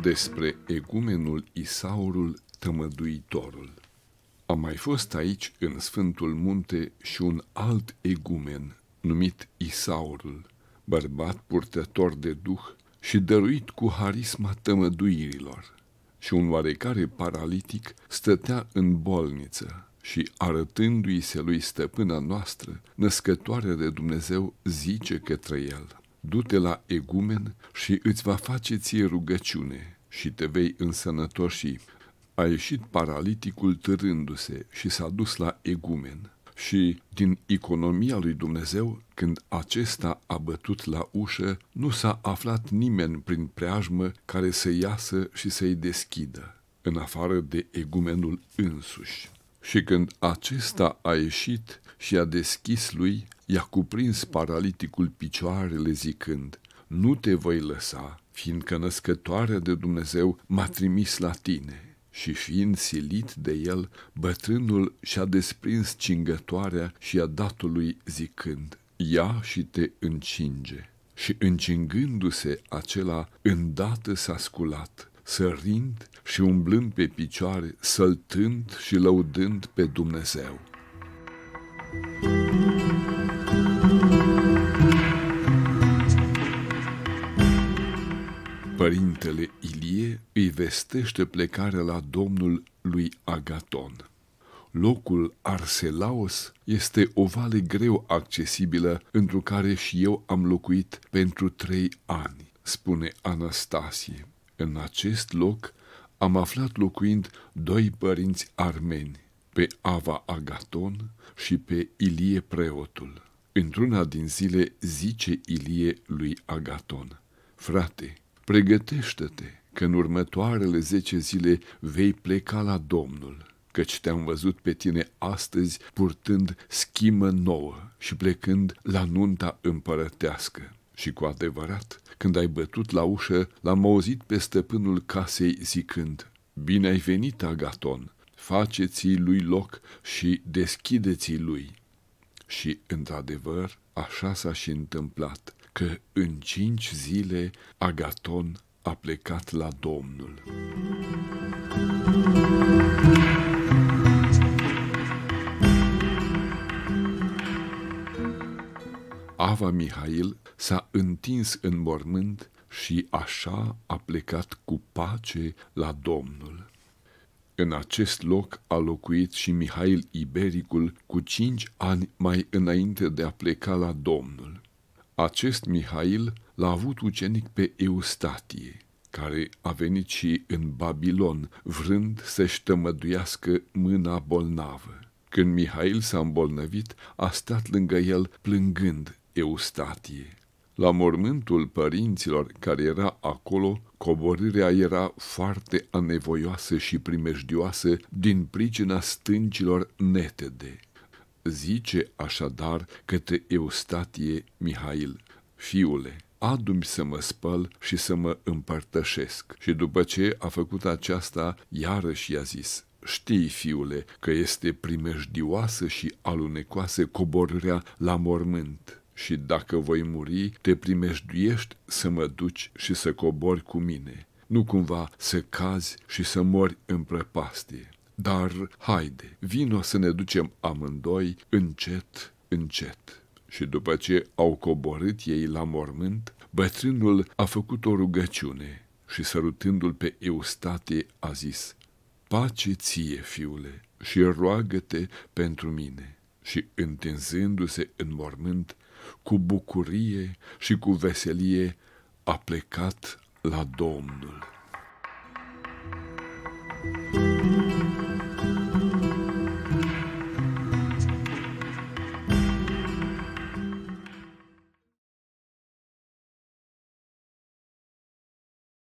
despre egumenul Isaurul Tămăduitorul. A mai fost aici, în Sfântul Munte, și un alt egumen, numit Isaurul, bărbat purtător de duh și dăruit cu harisma tămăduirilor, și un oarecare paralitic stătea în bolniță și, arătându-i se lui stăpâna noastră, născătoare de Dumnezeu, zice către el – du-te la egumen și îți va face ție rugăciune și te vei însănătoși. A ieșit paraliticul târându-se și s-a dus la egumen și din economia lui Dumnezeu, când acesta a bătut la ușă, nu s-a aflat nimeni prin preajmă care să iasă și să-i deschidă, în afară de egumenul însuși. Și când acesta a ieșit și a deschis lui, I-a cuprins paraliticul picioarele zicând, Nu te voi lăsa, fiindcă născătoarea de Dumnezeu m-a trimis la tine. Și fiind silit de el, bătrânul și-a desprins cingătoarea și a dat lui zicând, Ia și te încinge. Și încingându-se acela, îndată s-a sculat, sărind și umblând pe picioare, săltând și lăudând pe Dumnezeu. Thank you. Părintele Ilie îi vestește plecarea la domnul lui Agaton. Locul Arselaos este o vale greu accesibilă, într care și eu am locuit pentru trei ani, spune Anastasie. În acest loc am aflat locuind doi părinți armeni, pe Ava Agaton și pe Ilie Preotul. Într-una din zile zice Ilie lui Agaton, Frate, Pregătește-te, că în următoarele zece zile vei pleca la Domnul, căci te-am văzut pe tine astăzi purtând schimă nouă și plecând la nunta împărătească. Și cu adevărat, când ai bătut la ușă, l-am auzit pe stăpânul casei zicând, Bine ai venit, Agaton, faceți lui loc și deschideți lui. Și, într-adevăr, așa s-a și întâmplat că în cinci zile Agaton a plecat la Domnul. Ava Mihail s-a întins în mormânt și așa a plecat cu pace la Domnul. În acest loc a locuit și Mihail Ibericul cu cinci ani mai înainte de a pleca la Domnul. Acest Mihail l-a avut ucenic pe Eustatie, care a venit și în Babilon, vrând să-și tămăduiască mâna bolnavă. Când Mihail s-a îmbolnăvit, a stat lângă el plângând Eustatie. La mormântul părinților care era acolo, coborârea era foarte anevoioasă și primejdioasă din pricina stâncilor netede. Zice așadar către Eustatie Mihail, fiule, adu-mi să mă spăl și să mă împărtășesc. Și după ce a făcut aceasta, iarăși i-a zis, Știi, fiule, că este primejdioasă și alunecoasă coborârea la mormânt și dacă voi muri, te primejduiești să mă duci și să cobori cu mine. Nu cumva să cazi și să mori în prăpastie. Dar haide, vino să ne ducem amândoi încet, încet. Și după ce au coborât ei la mormânt, bătrânul a făcut o rugăciune și sărutându-l pe Eustate a zis, Pace ție, fiule, și roagă-te pentru mine. Și întinzându-se în mormânt, cu bucurie și cu veselie, a plecat la Domnul.